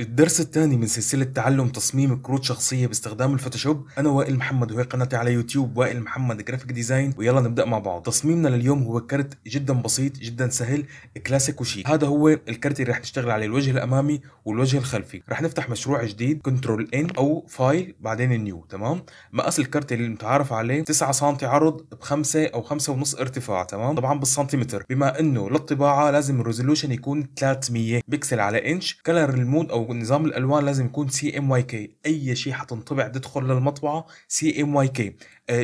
الدرس الثاني من سلسلة تعلم تصميم كروت شخصية باستخدام الفوتوشوب أنا وائل محمد وهي قناتي على يوتيوب وائل محمد جرافيك ديزاين ويلا نبدأ مع بعض تصميمنا لليوم هو كرت جدا بسيط جدا سهل كلاسيك وشيك هذا هو الكرت اللي رح نشتغل عليه الوجه الأمامي والوجه الخلفي رح نفتح مشروع جديد كنترول ان أو فايل بعدين النيو تمام مقاس الكرت اللي متعارف عليه 9 سم عرض ب 5 أو 5 ونص ارتفاع تمام طبعا بالسنتيمتر بما إنه للطباعة لازم الريزولوشن يكون 300 بكسل على إنش كلر المود أو نظام الالوان لازم يكون سي ام واي كي اي شيء حتنطبع تدخل للمطبعه سي ام واي كي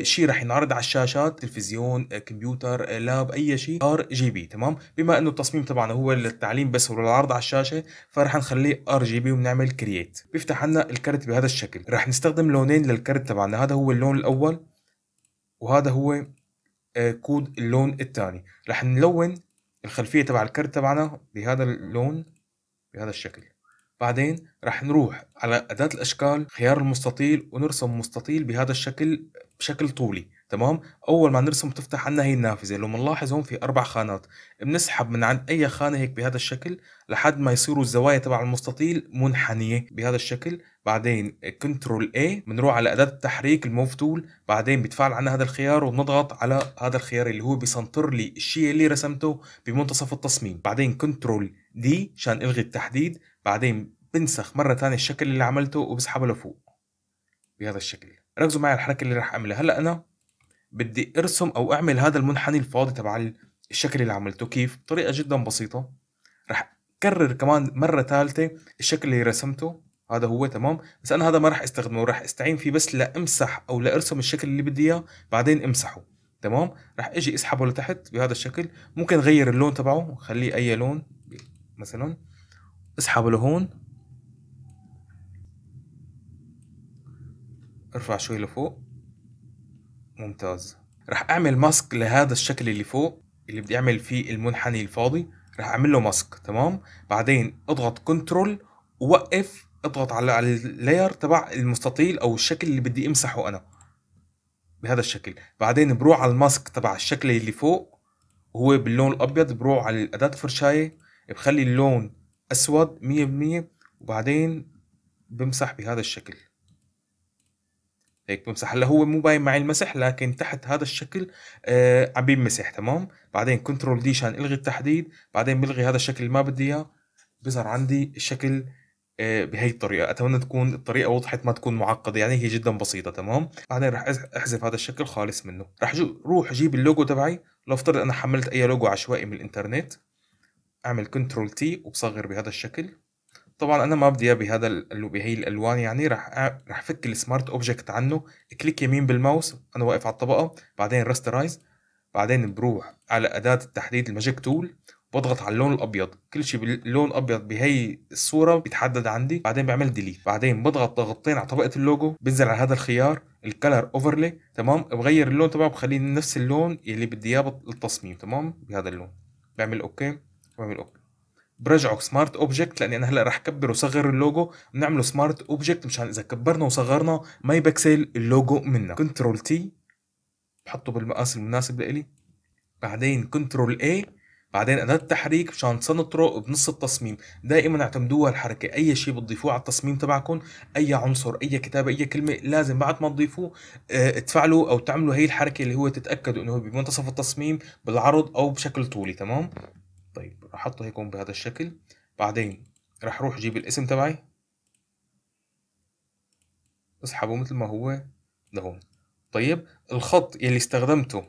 شيء رح ينعرض على الشاشات تلفزيون آه، كمبيوتر آه، لاب اي شيء ار جي بي تمام بما انه التصميم تبعنا هو للتعليم بس وللعرض على الشاشه فرح نخليه ار جي بي وبنعمل كرييت بيفتح لنا الكرت بهذا الشكل رح نستخدم لونين للكرت تبعنا هذا هو اللون الاول وهذا هو آه، كود اللون الثاني رح نلون الخلفيه تبع الكرت تبعنا بهذا اللون بهذا الشكل بعدين رح نروح على أداة الأشكال خيار المستطيل ونرسم مستطيل بهذا الشكل بشكل طولي تمام أول ما نرسم تفتح عنا هي النافذة لو بنلاحظ هون في أربع خانات بنسحب من عند أي خانة هيك بهذا الشكل لحد ما يصيروا الزوايا تبع المستطيل منحنية بهذا الشكل بعدين كنترول اي بنروح على اداه التحريك الموف تول بعدين بتفعل عنا هذا الخيار وبنضغط على هذا الخيار اللي هو بيسنطر لي الشيء اللي رسمته بمنتصف التصميم بعدين كنترول دي عشان الغي التحديد بعدين بنسخ مره ثانيه الشكل اللي عملته وبسحبه لفوق بهذا الشكل ركزوا معي على الحركه اللي راح اعملها هلا انا بدي ارسم او اعمل هذا المنحني الفاضي تبع الشكل اللي عملته كيف بطريقه جدا بسيطه راح كرر كمان مره ثالثه الشكل اللي رسمته هذا هو تمام بس انا هذا ما راح استخدمه راح استعين فيه بس لامسح او لارسم الشكل اللي بدي اياه بعدين امسحه تمام راح اجي اسحبه لتحت بهذا الشكل ممكن غير اللون تبعه خليه اي لون مثلا اسحبه لهون ارفع شوي لفوق ممتاز راح اعمل ماسك لهذا الشكل اللي فوق اللي بدي اعمل فيه المنحني الفاضي راح اعمل له ماسك تمام بعدين اضغط كنترول ووقف اضغط على على اللاير تبع المستطيل او الشكل اللي بدي امسحه انا بهذا الشكل بعدين بروح على الماسك تبع الشكل اللي فوق هو باللون الابيض بروح على اداة الفرشاية بخلي اللون اسود 100% وبعدين بمسح بهذا الشكل هيك بمسح هلا هو مو باين معي المسح لكن تحت هذا الشكل آه عم بيمسح تمام بعدين كنترول دي عشان الغي التحديد بعدين بلغي هذا الشكل اللي ما بدي اياه بظهر عندي الشكل آه، بهي الطريقة أتمنى تكون الطريقة وضحت ما تكون معقدة يعني هي جدا بسيطة تمام بعدين رح أحذف هذا الشكل خالص منه رح جو روح جيب اللوجو تبعي لنفترض أنا حملت أي لوجو عشوائي من الإنترنت أعمل كنترول تي وبصغر بهذا الشكل طبعا أنا ما بدي إياه بهذا بهي الألوان يعني رح رح فك السمارت أوبجكت عنه كليك يمين بالماوس أنا واقف على الطبقة بعدين رسترايز بعدين بروح على أداة التحديد الماجيك تول بضغط على اللون الابيض كل شيء باللون الابيض بهي الصوره بيتحدد عندي بعدين بعمل ديليت بعدين بضغط ضغطتين على طبقه اللوجو بنزل على هذا الخيار الكلر اوفرلي تمام بغير اللون تبعه بخليه نفس اللون اللي بدي اياه للتصميم تمام بهذا اللون بعمل اوكي بعمل اوكي برجعه سمارت اوبجكت لاني انا هلا رح كبر وصغر اللوجو بنعمله سمارت اوبجكت مشان اذا كبرنا وصغرنا ما يبكسل اللوجو منا كنترول تي بحطه بالمقاس المناسب لإلي بعدين كنترول اي بعدين أداة التحريك مشان تسنطروا بنص التصميم دائما اعتمدوها الحركة أي شيء بتضيفوه على التصميم تبعكم أي عنصر أي كتابة أي كلمة لازم بعد ما تضيفوه آه، تفعلوا أو تعملوا هي الحركة اللي هو تتأكدوا أنه بمنتصف التصميم بالعرض أو بشكل طولي تمام طيب راح أحطه هيك بهذا الشكل بعدين راح أروح أجيب الاسم تبعي اسحبه مثل ما هو لهون طيب الخط يلي استخدمته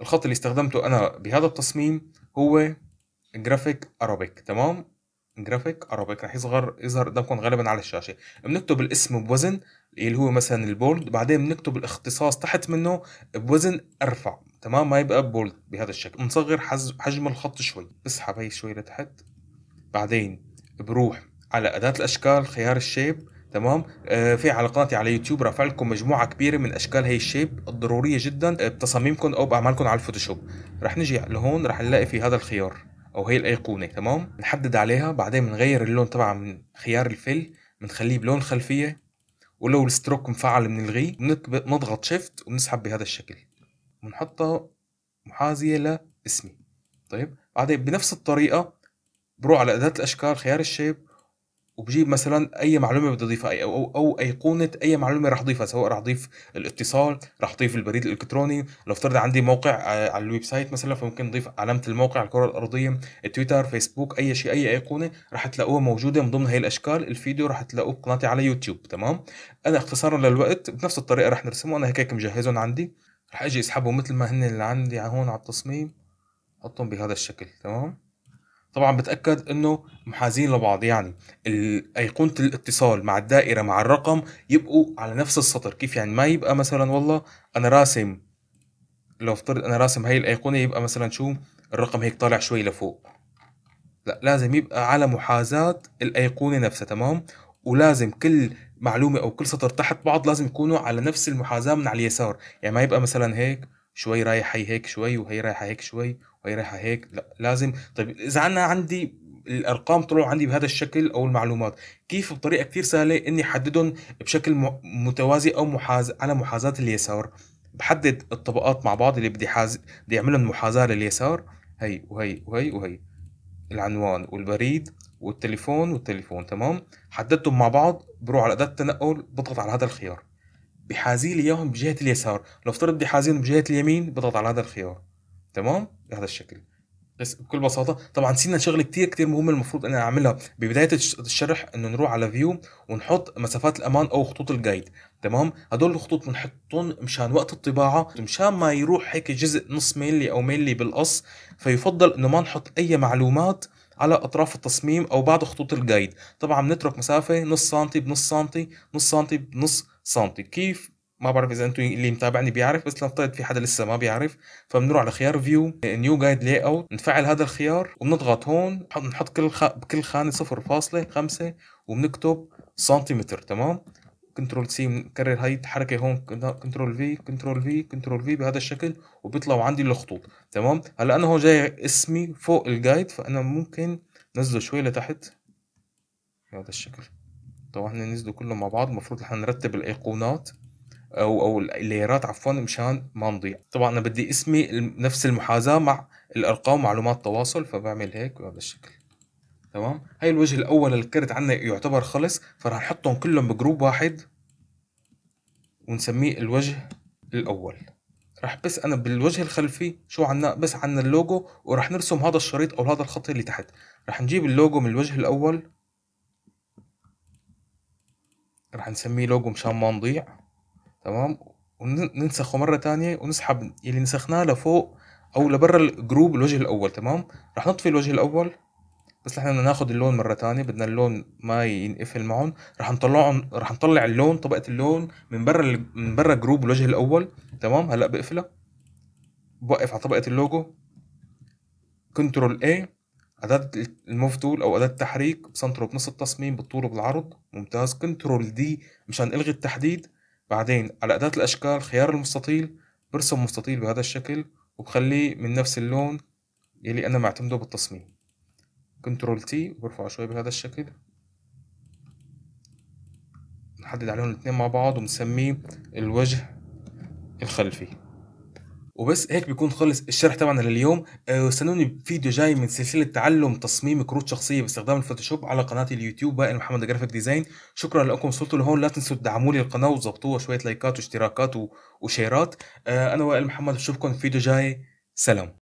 الخط اللي استخدمته أنا بهذا التصميم هو جرافيك ارابيك تمام جرافيك ارابيك راح يظهر يظهر قدامكم غالبا على الشاشه بنكتب الاسم بوزن اللي هو مثلا البولد بعدين بنكتب الاختصاص تحت منه بوزن ارفع تمام ما يبقى بولد بهذا الشكل بنصغر حجم الخط شوي بسحب هي شوي لتحت بعدين بروح على اداه الاشكال خيار الشيب تمام آه في على قناتي على يوتيوب رافع لكم مجموعه كبيره من اشكال هي الشيب الضروريه جدا آه، بتصاميمكم او باعمالكم على الفوتوشوب رح نجي لهون رح نلاقي في هذا الخيار او هي الايقونه تمام نحدد عليها بعدين بنغير اللون تبع من خيار الفل بنخليه بلون خلفيه ولو الستروك مفعل بنلغيه بنضغط شيفت وبنسحب بهذا الشكل بنحطها محاذيه لاسمي طيب بعدين بنفس الطريقه بروح على اداه الاشكال خيار الشيب وبجيب مثلا اي معلومه بدي اضيفها اي او, أو ايقونه اي معلومه راح اضيفها سواء راح اضيف الاتصال راح اضيف البريد الالكتروني لو افترض عندي موقع آه، على الويب سايت مثلا فممكن اضيف علامه الموقع الكره الارضيه تويتر فيسبوك اي شيء اي ايقونه راح تلاقوها موجوده من ضمن هي الاشكال الفيديو راح تلاقوه بقناتي على يوتيوب تمام انا اختصارا للوقت بنفس الطريقه راح نرسمه انا هيك مجهزهم عندي راح اجي اسحبهم مثل ما هن اللي عندي هون على التصميم احطهم بهذا الشكل تمام طبعا بتاكد انه محاذين لبعض يعني ايقونه الاتصال مع الدائره مع الرقم يبقوا على نفس السطر كيف يعني ما يبقى مثلا والله انا راسم لو افترض انا راسم هاي الايقونه يبقى مثلا شو الرقم هيك طالع شوي لفوق لا لازم يبقى على محاذاه الايقونه نفسها تمام ولازم كل معلومه او كل سطر تحت بعض لازم يكونوا على نفس المحاذاه من على اليسار يعني ما يبقى مثلا هيك شوي رايح هي هيك شوي وهي رايحه هيك شوي ويريحها هيك لا لازم طيب اذا انا عندي الارقام طلعوا عندي بهذا الشكل او المعلومات كيف بطريقه كثير سهله اني احددهم بشكل متوازي او محاز على محاذاه اليسار بحدد الطبقات مع بعض اللي بدي حاز بدي اعملهم محاذاه لليسار هي وهي وهي وهي العنوان والبريد والتليفون والتليفون تمام حددتهم مع بعض بروح على اداه التنقل بضغط على هذا الخيار بحازي لي اياهم بجهه اليسار لو افترض بدي حازيهم بجهه اليمين بضغط على هذا الخيار تمام بهذا الشكل بس بكل بساطه طبعا سينا شغله كتير كثير مهمه المفروض انا اعملها ببدايه الشرح انه نروح على فيو ونحط مسافات الامان او خطوط الجايد تمام هدول الخطوط بنحطهم مشان وقت الطباعه مشان ما يروح هيك جزء نص ميلي او ميلي بالقص فيفضل انه ما نحط اي معلومات على اطراف التصميم او بعض خطوط الجايد طبعا بنترك مسافه نص سنتي بنص سنتي نص سنتي بنص سنتي كيف ما بعرف اذا انتم اللي متابعني بيعرف بس لنفترض في حدا لسه ما بيعرف فبنروح على خيار فيو نيو جايد لاي اوت نفعل هذا الخيار وبنضغط هون بنحط كل خ... بكل خانه 0.5 وبنكتب سنتيمتر تمام كنترول سي بنكرر هاي الحركه هون كنترول في كنترول في كنترول في بهذا الشكل وبيطلعوا عندي الخطوط تمام هلا انا هون جاي اسمي فوق الجايد فانا ممكن نزله شوي لتحت بهذا الشكل طبعا ننزله كله مع بعض المفروض نحن نرتب الايقونات او او الليرات عفوا مشان ما نضيع طبعا انا بدي اسمي نفس المحاذاه مع الارقام ومعلومات تواصل فبعمل هيك بهذا الشكل تمام هاي الوجه الاول للكرت عندنا يعتبر خلص فراح نحطهم كلهم بجروب واحد ونسميه الوجه الاول راح بس انا بالوجه الخلفي شو عنا بس عنا اللوجو وراح نرسم هذا الشريط او هذا الخط اللي تحت راح نجيب اللوجو من الوجه الاول راح نسميه لوجو مشان ما نضيع تمام وننسخه مرة تانية ونسحب اللي نسخناه لفوق أو لبرا الجروب الوجه الأول تمام رح نطفي الوجه الأول بس نحن بدنا ناخد اللون مرة تانية بدنا اللون ما ينقفل معهم رح نطلعهم رح نطلع اللون طبقة اللون من برا ال... من برا جروب الوجه الأول تمام هلا بقفلها بوقف على طبقة اللوجو كنترول A أداة الموف تول أو أداة التحريك بسنتره بنص التصميم بالطول وبالعرض ممتاز كنترول D مشان ألغي التحديد بعدين على أداة الأشكال خيار المستطيل برسم مستطيل بهذا الشكل وبخليه من نفس اللون يلي أنا معتمده بالتصميم كنترول تي وبرفعه شوي بهذا الشكل نحدد عليهم الاثنين مع بعض ونسميه الوجه الخلفي وبس هيك بيكون خلص الشرح تبعنا لليوم آه، استنوني بفيديو جاي من سلسله تعلم تصميم كروت شخصيه باستخدام الفوتوشوب على قناه اليوتيوب باقي محمد جرافيك ديزاين شكرا لكم وصلتوا لهون لا تنسوا تدعموا لي القناه وتظبطوها شويه لايكات واشتراكات وشيرات آه، انا وائل محمد بشوفكم في فيديو جاي سلام